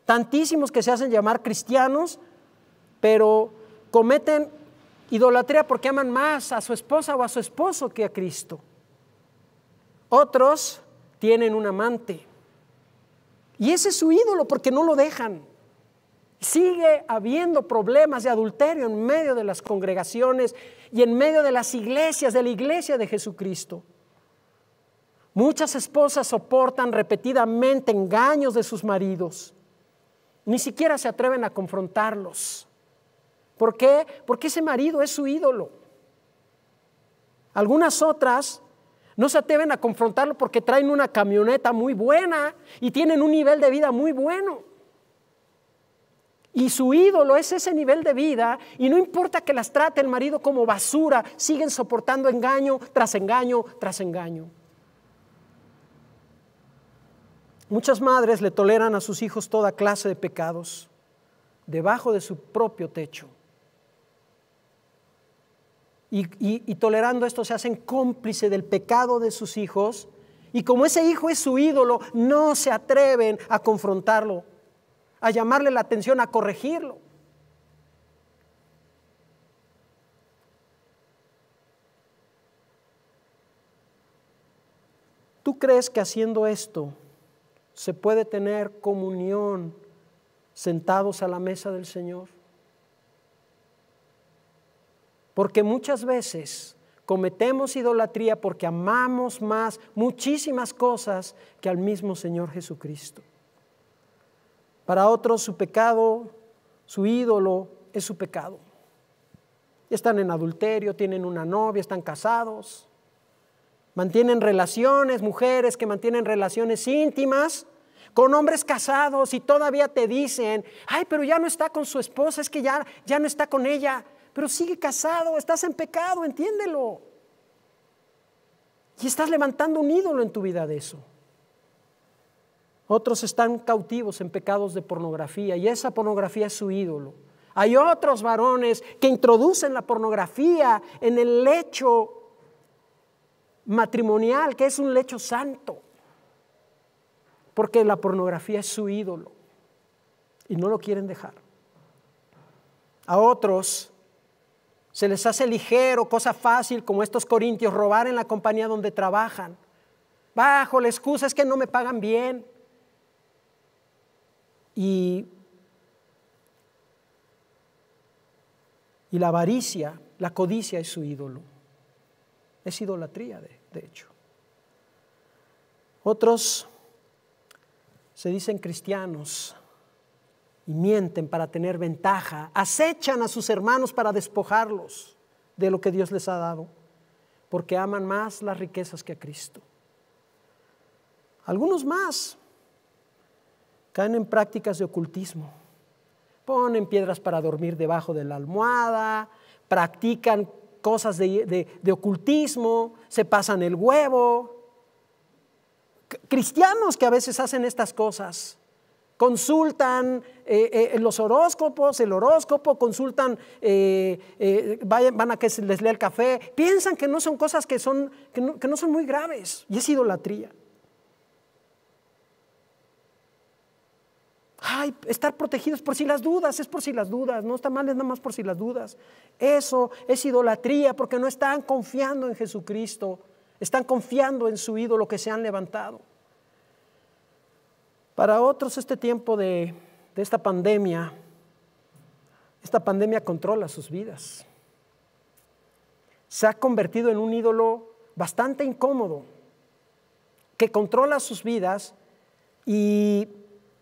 tantísimos que se hacen llamar cristianos, pero cometen idolatría porque aman más a su esposa o a su esposo que a Cristo. Otros tienen un amante. Y ese es su ídolo porque no lo dejan. Sigue habiendo problemas de adulterio en medio de las congregaciones y en medio de las iglesias, de la iglesia de Jesucristo. Muchas esposas soportan repetidamente engaños de sus maridos. Ni siquiera se atreven a confrontarlos. ¿Por qué? Porque ese marido es su ídolo. Algunas otras no se atreven a confrontarlo porque traen una camioneta muy buena y tienen un nivel de vida muy bueno. Y su ídolo es ese nivel de vida y no importa que las trate el marido como basura, siguen soportando engaño tras engaño tras engaño. Muchas madres le toleran a sus hijos toda clase de pecados debajo de su propio techo. Y, tolerando esto se hacen cómplice del pecado de sus hijos. Y como ese hijo es su ídolo, no se atreven a confrontarlo, a llamarle la atención, a corregirlo. ¿Tú crees que haciendo esto se puede tener comunión sentados a la mesa del Señor. Porque muchas veces cometemos idolatría porque amamos más muchísimas cosas que al mismo Señor Jesucristo. Para otros su pecado, su ídolo es su pecado. Están en adulterio, tienen una novia, están casados, mantienen relaciones, mujeres que mantienen relaciones íntimas con hombres casados y todavía te dicen, ay, pero ya no está con su esposa, es que ya, ya no está con ella, pero sigue casado, estás en pecado, entiéndelo. Y estás levantando un ídolo en tu vida de eso. Otros están cautivos en pecados de pornografía y esa pornografía es su ídolo. Hay otros varones que introducen la pornografía en el lecho matrimonial, que es un lecho santo, porque la pornografía es su ídolo y no lo quieren dejar. A otros se les hace ligero, cosa fácil, como estos corintios, robar en la compañía donde trabajan, bajo la excusa es que no me pagan bien. Y, y la avaricia, la codicia es su ídolo, es idolatría de de hecho. Otros se dicen cristianos y mienten para tener ventaja, acechan a sus hermanos para despojarlos de lo que Dios les ha dado, porque aman más las riquezas que a Cristo. Algunos más caen en prácticas de ocultismo, ponen piedras para dormir debajo de la almohada, practican cosas de, ocultismo, se pasan el huevo. Cristianos que a veces hacen estas cosas consultan eh, eh, los horóscopos, el horóscopo, consultan, eh, van a que les lea el café, piensan que no son cosas que, son, que no son muy graves y es idolatría. estar protegidos por si las dudas, es por si las dudas, no está mal, es nada más por si las dudas. Eso es idolatría porque no están confiando en Jesucristo, están confiando en su ídolo que se han levantado. Para otros este tiempo de esta pandemia, esta pandemia controla sus vidas. Se ha convertido en un ídolo bastante incómodo que controla sus vidas y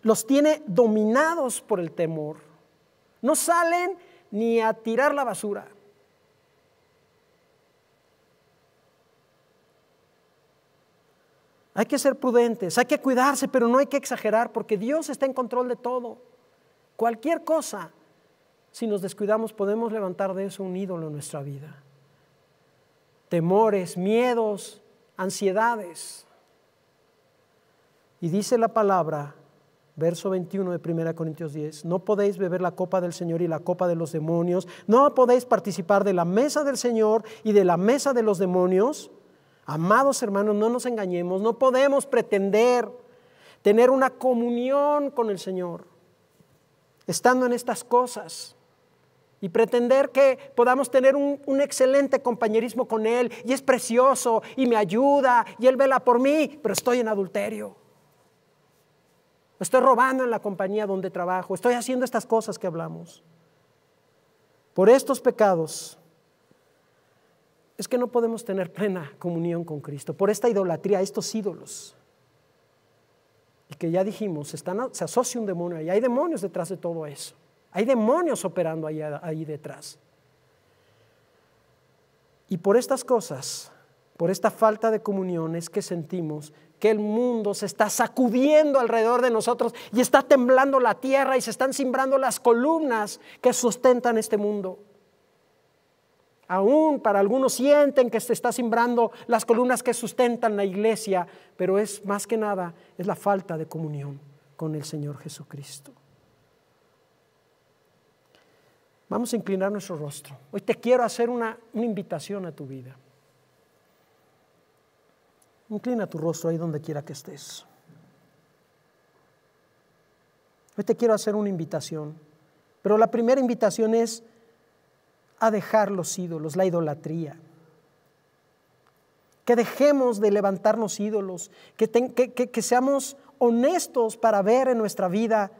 los tiene dominados por el temor. No salen ni a tirar la basura. Hay que ser prudentes, hay que cuidarse, pero no hay que exagerar porque Dios está en control de todo. Cualquier cosa, si nos descuidamos, podemos levantar de eso un ídolo en nuestra vida. Temores, miedos, ansiedades. Y dice la palabra Verso 21 de 1 Corintios 10. No podéis beber la copa del Señor y la copa de los demonios. No podéis participar de la mesa del Señor y de la mesa de los demonios. Amados hermanos, no nos engañemos. No podemos pretender tener una comunión con el Señor estando en estas cosas y pretender que podamos tener un, un, excelente compañerismo con Él y es precioso y me ayuda y Él vela por mí, pero estoy en adulterio estoy robando en la compañía donde trabajo, estoy haciendo estas cosas que hablamos. Por estos pecados es que no podemos tener plena comunión con Cristo, por esta idolatría, estos ídolos. Y que ya dijimos, se asocia un demonio y hay demonios detrás de todo eso. Hay demonios operando ahí, ahí detrás. Y por estas cosas, por esta falta de comunión es que sentimos que el mundo se está sacudiendo alrededor de nosotros y está temblando la tierra y se están simbrando las columnas que sustentan este mundo. Aún para algunos sienten que se está simbrando las columnas que sustentan la iglesia, pero es más que nada, es la falta de comunión con el Señor Jesucristo. Vamos a inclinar nuestro rostro. Hoy te quiero hacer una invitación a tu vida. Inclina tu rostro ahí donde quiera que estés. Hoy te quiero hacer una invitación, pero la primera invitación es a dejar los ídolos, la idolatría. Que dejemos de levantarnos ídolos, que, que seamos honestos para ver en nuestra vida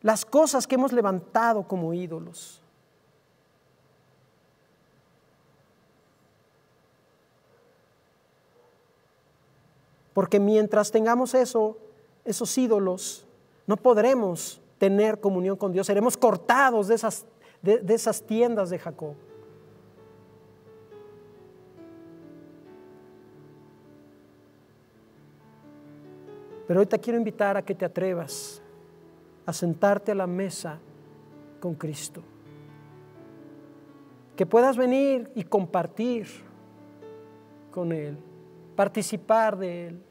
las cosas que hemos levantado como ídolos. Porque mientras tengamos eso, esos ídolos, no podremos tener comunión con Dios. Seremos cortados de esas, de esas tiendas de Jacob. Pero hoy te quiero invitar a que te atrevas a sentarte a la mesa con Cristo. Que puedas venir y compartir con Él participar de Él,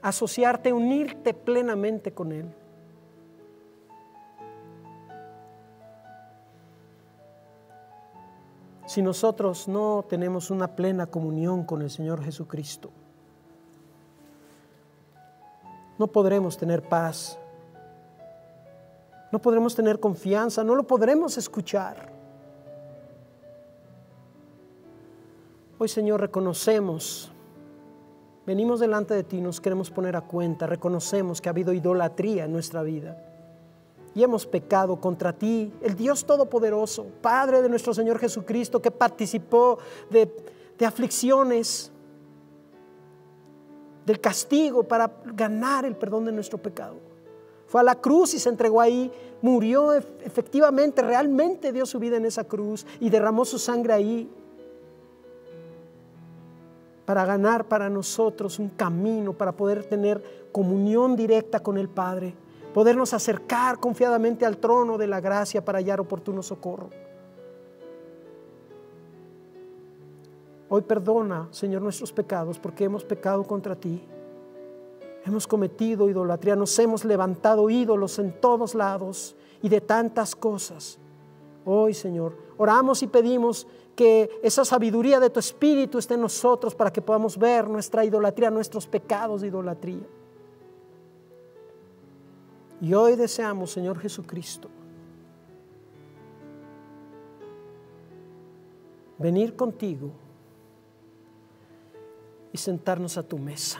asociarte, unirte plenamente con Él. Si nosotros no tenemos una plena comunión con el Señor Jesucristo, no podremos tener paz, no podremos tener confianza, no lo podremos escuchar. Hoy, Señor, reconocemos, venimos delante de ti, nos queremos poner a cuenta, reconocemos que ha habido idolatría en nuestra vida y hemos pecado contra ti, el Dios Todopoderoso, Padre de nuestro Señor Jesucristo, que participó de, de, aflicciones, del castigo para ganar el perdón de nuestro pecado. Fue a la cruz y se entregó ahí, murió efectivamente, realmente dio su vida en esa cruz y derramó su sangre ahí para ganar para nosotros un camino, para poder tener comunión directa con el Padre, podernos acercar confiadamente al trono de la gracia para hallar oportuno socorro. Hoy perdona, Señor, nuestros pecados porque hemos pecado contra ti. Hemos cometido idolatría, nos hemos levantado ídolos en todos lados y de tantas cosas. Hoy, Señor, oramos y pedimos que esa sabiduría de tu espíritu esté en nosotros para que podamos ver nuestra idolatría, nuestros pecados de idolatría. Y hoy deseamos, Señor Jesucristo, venir contigo y sentarnos a tu mesa.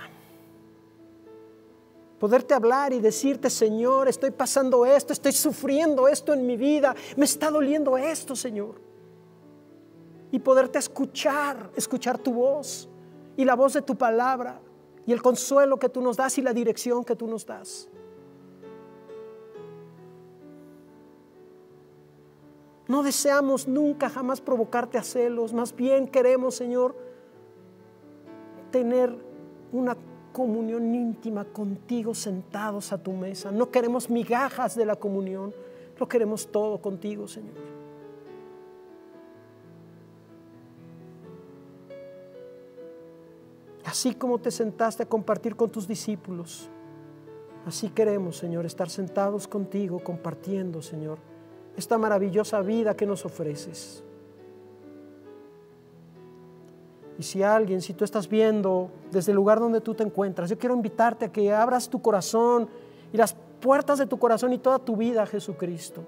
Poderte hablar y decirte, Señor, estoy pasando esto, estoy sufriendo esto en mi vida, me está doliendo esto, Señor y poderte escuchar, escuchar tu voz y la voz de tu palabra y el consuelo que tú nos das y la dirección que tú nos das. No deseamos nunca jamás provocarte a celos, más bien queremos, Señor, tener una comunión íntima contigo sentados a tu mesa. No queremos migajas de la comunión, lo queremos todo contigo, Señor. Así como te sentaste a compartir con tus discípulos, así queremos, Señor, estar sentados contigo, compartiendo, Señor, esta maravillosa vida que nos ofreces. Y si alguien, si tú estás viendo desde el lugar donde tú te encuentras, yo quiero invitarte a que abras tu corazón y las puertas de tu corazón y toda tu vida a Jesucristo.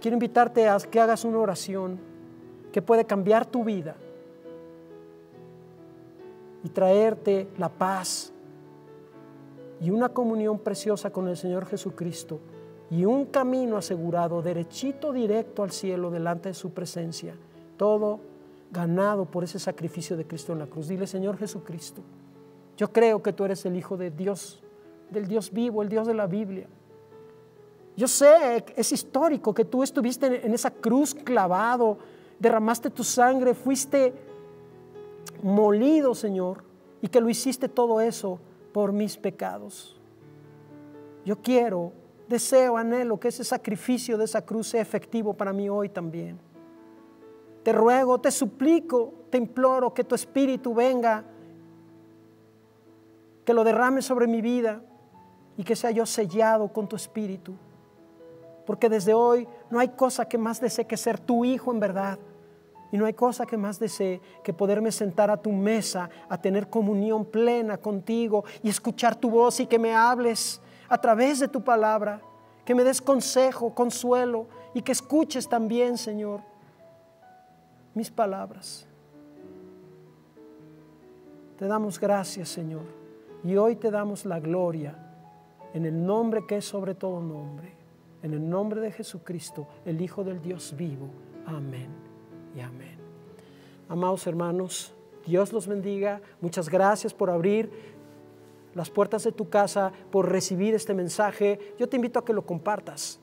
Quiero invitarte a que hagas una oración que puede cambiar tu vida y traerte la paz y una comunión preciosa con el Señor Jesucristo y un camino asegurado, derechito, directo al cielo, delante de su presencia. Todo ganado por ese sacrificio de Cristo en la cruz. Dile, Señor Jesucristo, yo creo que tú eres el Hijo de Dios, del Dios vivo, el Dios de la Biblia. Yo sé, es histórico que tú estuviste en esa cruz clavado, derramaste tu sangre, fuiste molido, Señor, y que lo hiciste todo eso por mis pecados. Yo quiero, deseo, anhelo que ese sacrificio de esa cruz sea efectivo para mí hoy también. Te ruego, te suplico, te imploro que tu espíritu venga, que lo derrame sobre mi vida y que sea yo sellado con tu espíritu. Porque desde hoy no hay cosa que más desee que ser tu hijo en verdad y no hay cosa que más desee que poderme sentar a tu mesa, a tener comunión plena contigo y escuchar tu voz y que me hables a través de tu palabra, que me des consejo, consuelo y que escuches también, Señor, mis palabras. Te damos gracias, Señor, y hoy te damos la gloria en el nombre que es sobre todo nombre, en el nombre de Jesucristo, el Hijo del Dios vivo. Amén amén. Amados hermanos, Dios los bendiga. Muchas gracias por abrir las puertas de tu casa, por recibir este mensaje. Yo te invito a que lo compartas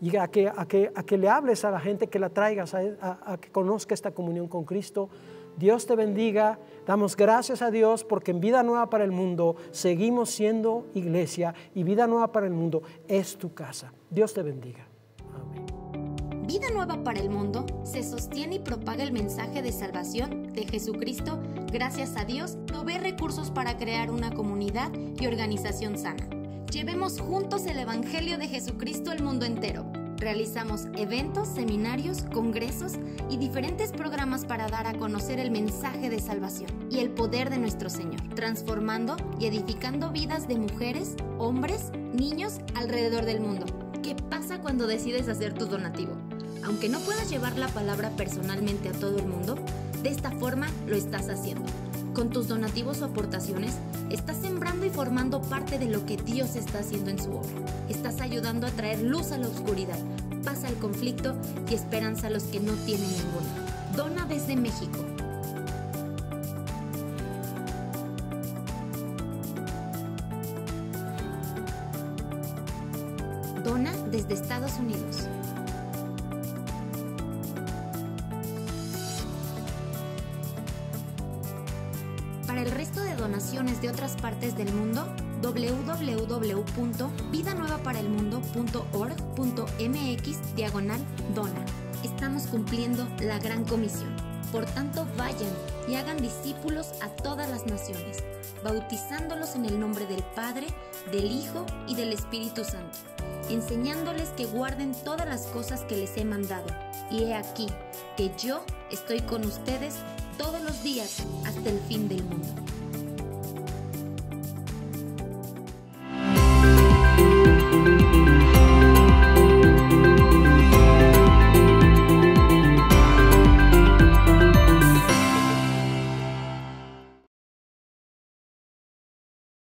y a que, a que, a que le hables a la gente, que la traigas, a que conozca esta comunión con Cristo. Dios te bendiga. Damos gracias a Dios porque en Vida Nueva para el Mundo seguimos siendo iglesia y Vida Nueva para el Mundo es tu casa. Dios te bendiga. Vida Nueva para el Mundo se sostiene y propaga el mensaje de salvación de Jesucristo gracias a Dios provee recursos para crear una comunidad y organización sana. Llevemos juntos el Evangelio de Jesucristo al mundo entero. Realizamos eventos, seminarios, congresos y diferentes programas para dar a conocer el mensaje de salvación y el poder de nuestro Señor, transformando y edificando vidas de mujeres, hombres, niños alrededor del mundo. ¿Qué pasa cuando decides hacer tu donativo? aunque no puedas llevar la palabra personalmente a todo el mundo, de esta forma lo estás haciendo. Con tus donativos o aportaciones, estás sembrando y formando parte de lo que Dios está haciendo en su obra. Estás ayudando a traer luz a la oscuridad, paz al conflicto y esperanza a los que no tienen ninguna. Dona desde México. Dona desde Estados Unidos. otras partes del mundo, www.vidanuevaparaelmundo.org.mx diagonal dona. Estamos cumpliendo la gran comisión. Por tanto, vayan y hagan discípulos a todas las naciones, bautizándolos en el nombre del Padre, del Hijo y del Espíritu Santo, enseñándoles que guarden todas las cosas que les he mandado. Y he aquí, que yo estoy con ustedes todos los días hasta el fin del mundo.